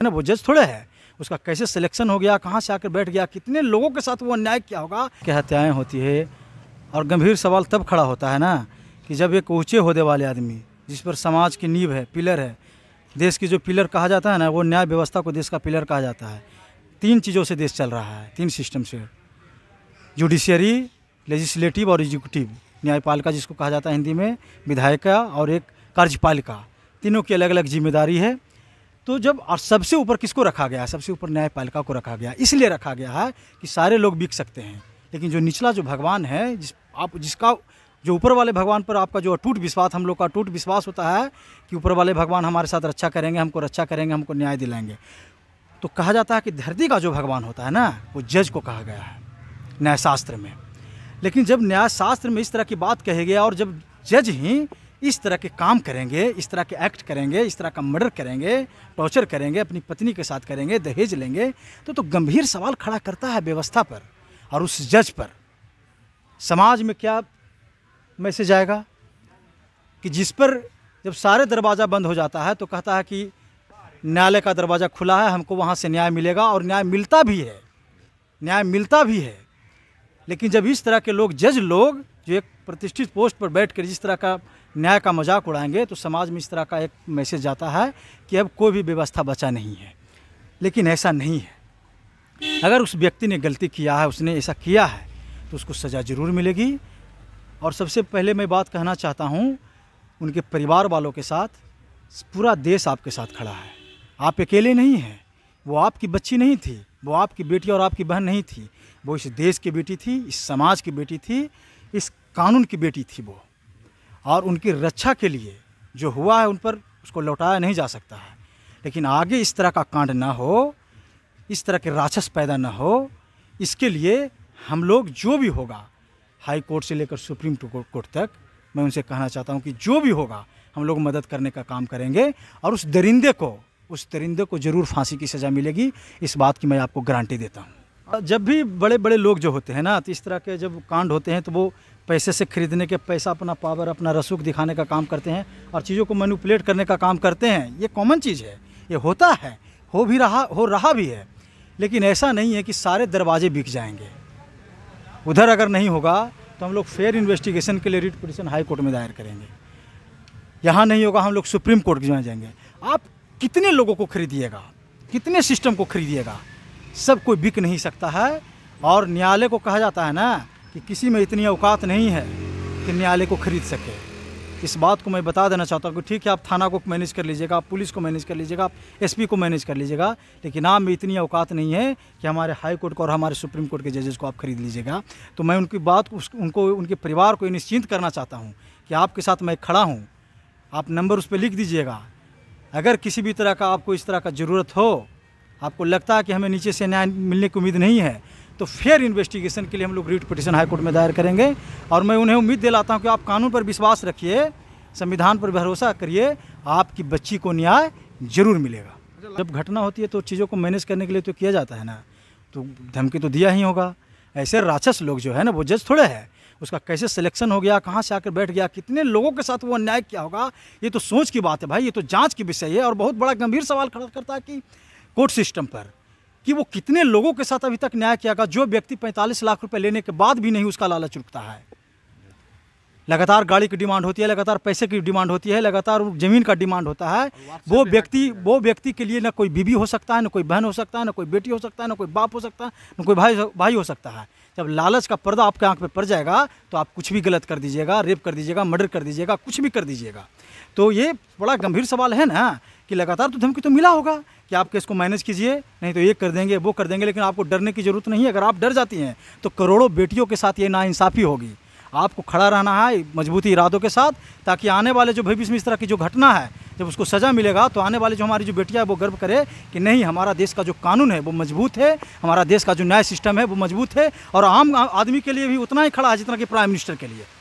है ना वो जज थोड़े है उसका कैसे सिलेक्शन हो गया कहाँ से आकर बैठ गया कितने लोगों के साथ वो अन्याय क्या होगा क्या हत्याएँ होती है और गंभीर सवाल तब खड़ा होता है ना कि जब एक ऊँचे होदे वाले आदमी जिस पर समाज की नींव है पिलर है देश की जो पिलर कहा जाता है ना वो न्याय व्यवस्था को देश का पिलर कहा जाता है तीन चीज़ों से देश चल रहा है तीन सिस्टम से जुडिशियरी लेजिस्लेटिव और एग्जीक्यूटिव न्यायपालिका जिसको कहा जाता है हिंदी में विधायिका और एक कार्यपालिका तीनों की अलग अलग जिम्मेदारी है तो जब और सबसे ऊपर किसको रखा गया है सबसे ऊपर न्यायपालिका को रखा गया है इसलिए रखा गया है कि सारे लोग बिक सकते हैं लेकिन जो निचला जो भगवान है जिस आप जिसका जो ऊपर वाले भगवान पर आपका जो अटूट विश्वास हम लोग का अटूट विश्वास होता है कि ऊपर वाले भगवान हमारे साथ रक्षा करेंगे हमको रक्षा करेंगे हमको न्याय दिलाएंगे तो कहा जाता है कि धरती का जो भगवान होता है ना वो जज को कहा गया है न्यायशास्त्र में लेकिन जब न्यायशास्त्र में इस तरह की बात कही गया और जब जज ही इस तरह के काम करेंगे इस तरह के एक्ट करेंगे इस तरह का मर्डर करेंगे टॉर्चर करेंगे अपनी पत्नी के साथ करेंगे दहेज लेंगे तो तो गंभीर सवाल खड़ा करता है व्यवस्था पर और उस जज पर समाज में क्या मैसेज आएगा कि जिस पर जब सारे दरवाज़ा बंद हो जाता है तो कहता है कि न्यायालय का दरवाज़ा खुला है हमको वहाँ से न्याय मिलेगा और न्याय मिलता भी है न्याय मिलता भी है लेकिन जब इस तरह के लोग जज लोग जो एक प्रतिष्ठित पोस्ट पर बैठ कर जिस तरह का न्याय का मजाक उड़ाएंगे तो समाज में इस तरह का एक मैसेज जाता है कि अब कोई भी व्यवस्था बचा नहीं है लेकिन ऐसा नहीं है अगर उस व्यक्ति ने गलती किया है उसने ऐसा किया है तो उसको सज़ा ज़रूर मिलेगी और सबसे पहले मैं बात कहना चाहता हूँ उनके परिवार वालों के साथ पूरा देश आपके साथ खड़ा है आप अकेले नहीं हैं वो आपकी बच्ची नहीं थी वो आपकी बेटी और आपकी बहन नहीं थी वो इस देश की बेटी थी इस समाज की बेटी थी इस कानून की बेटी थी वो और उनकी रक्षा के लिए जो हुआ है उन पर उसको लौटाया नहीं जा सकता है लेकिन आगे इस तरह का कांड ना हो इस तरह के राक्षस पैदा ना हो इसके लिए हम लोग जो भी होगा हाई कोर्ट से लेकर सुप्रीम कोर्ट तक मैं उनसे कहना चाहता हूँ कि जो भी होगा हम लोग मदद करने का काम करेंगे और उस दरिंदे को उस दरिंदे को ज़रूर फांसी की सज़ा मिलेगी इस बात की मैं आपको गारंटी देता हूँ जब भी बड़े बड़े लोग जो होते हैं ना तो इस तरह के जब कांड होते हैं तो वो पैसे से खरीदने के पैसा अपना पावर अपना रसूख दिखाने का काम करते हैं और चीज़ों को मैनुपलेट करने का काम करते हैं ये कॉमन चीज़ है ये होता है हो भी रहा हो रहा भी है लेकिन ऐसा नहीं है कि सारे दरवाजे बिक जाएंगे उधर अगर नहीं होगा तो हम लोग फेयर इन्वेस्टिगेशन के लिए रिट पिटिशन हाई कोर्ट में दायर करेंगे यहाँ नहीं होगा हम लोग सुप्रीम कोर्ट के जाएंगे आप कितने लोगों को खरीदिएगा कितने सिस्टम को खरीदिएगा सब कोई बिक नहीं सकता है और न्यायालय को कहा जाता है ना कि किसी में इतनी औकात नहीं है कि न्यायालय को खरीद सके इस बात को मैं बता देना चाहता हूँ कि ठीक है आप थाना को मैनेज कर लीजिएगा आप पुलिस को मैनेज कर लीजिएगा आप एसपी को मैनेज कर लीजिएगा लेकिन आप में इतनी औकात नहीं है कि हमारे हाई कोर्ट को और हमारे सुप्रीम कोर्ट के जजेस को आप खरीद लीजिएगा तो मैं उनकी बात उस उनको उनके परिवार को निश्चिंत करना चाहता हूँ कि आपके साथ मैं खड़ा हूँ आप नंबर उस पर लिख दीजिएगा अगर किसी भी तरह का आपको इस तरह का ज़रूरत हो आपको लगता है कि हमें नीचे से न्याय मिलने की उम्मीद नहीं है तो फेयर इन्वेस्टिगेशन के लिए हम लोग रिट पिटिशन हाईकोर्ट में दायर करेंगे और मैं उन्हें उम्मीद दिलाता हूँ कि आप कानून पर विश्वास रखिए संविधान पर भरोसा करिए आपकी बच्ची को न्याय जरूर मिलेगा जब घटना होती है तो चीज़ों को मैनेज करने के लिए तो किया जाता है ना तो धमकी तो दिया ही होगा ऐसे राक्षस लोग जो है ना वो जज थोड़े हैं उसका कैसे सिलेक्शन हो गया कहाँ से आकर बैठ गया कितने लोगों के साथ वो अन्याय किया होगा ये तो सोच की बात है भाई ये तो जांच की विषय है और बहुत बड़ा गंभीर सवाल खड़ा करता है कि कोर्ट सिस्टम पर कि वो कितने लोगों के साथ अभी तक न्याय किया गया जो व्यक्ति 45 लाख रुपए लेने के बाद भी नहीं उसका लालच रुकता है लगातार गाड़ी की डिमांड होती है लगातार पैसे की डिमांड होती है लगातार ज़मीन का डिमांड होता है वो व्यक्ति वो व्यक्ति के लिए ना कोई बीबी हो सकता है ना कोई बहन हो सकता है ना कोई बेटी हो सकता है ना कोई बाप हो सकता है ना कोई भाई भाई हो सकता है जब लालच का पर्दा आपके आँख पे पड़ जाएगा तो आप कुछ भी गलत कर दीजिएगा रेप कर दीजिएगा मर्डर कर दीजिएगा कुछ भी कर दीजिएगा तो ये बड़ा गंभीर सवाल है ना कि लगातार तो धमकी तो मिला होगा कि आप इसको को मैनेज कीजिए नहीं तो ये कर देंगे वो कर देंगे लेकिन आपको डरने की ज़रूरत नहीं है अगर आप डर जाती हैं तो करोड़ों बेटियों के साथ ये नाइंसाफ़ी होगी आपको खड़ा रहना है मजबूती इरादों के साथ ताकि आने वाले जो भविष्य में इस तरह की जो घटना है जब उसको सज़ा मिलेगा तो आने वाली जो हमारी जो बेटियाँ है वो गर्व करे कि नहीं हमारा देश का जो कानून है वो मजबूत है हमारा देश का जो न्याय सिस्टम है वो मजबूत है और आम आदमी के लिए भी उतना ही खड़ा है जितना कि प्राइम मिनिस्टर के लिए